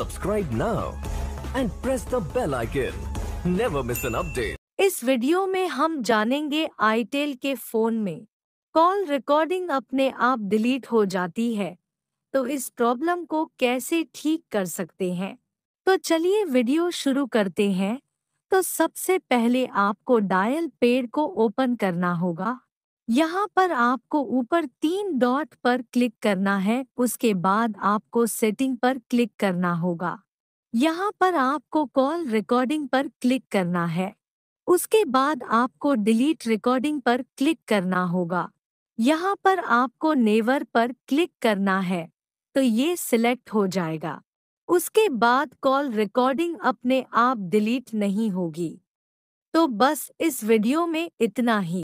Subscribe now and press the bell icon. Never miss an update. इस video में हम जानेंगे आईटेल के फोन में कॉल रिकॉर्डिंग अपने आप डिलीट हो जाती है तो इस प्रॉब्लम को कैसे ठीक कर सकते हैं तो चलिए वीडियो शुरू करते हैं तो सबसे पहले आपको डायल पेड को ओपन करना होगा यहाँ पर आपको ऊपर तीन डॉट पर क्लिक करना है उसके बाद आपको सेटिंग पर क्लिक करना होगा यहाँ पर आपको कॉल रिकॉर्डिंग पर क्लिक करना है उसके बाद आपको डिलीट रिकॉर्डिंग पर क्लिक करना होगा यहाँ पर आपको नेवर पर क्लिक करना है तो ये सिलेक्ट हो जाएगा उसके बाद कॉल रिकॉर्डिंग अपने आप डिलीट नहीं होगी तो बस इस वीडियो में इतना ही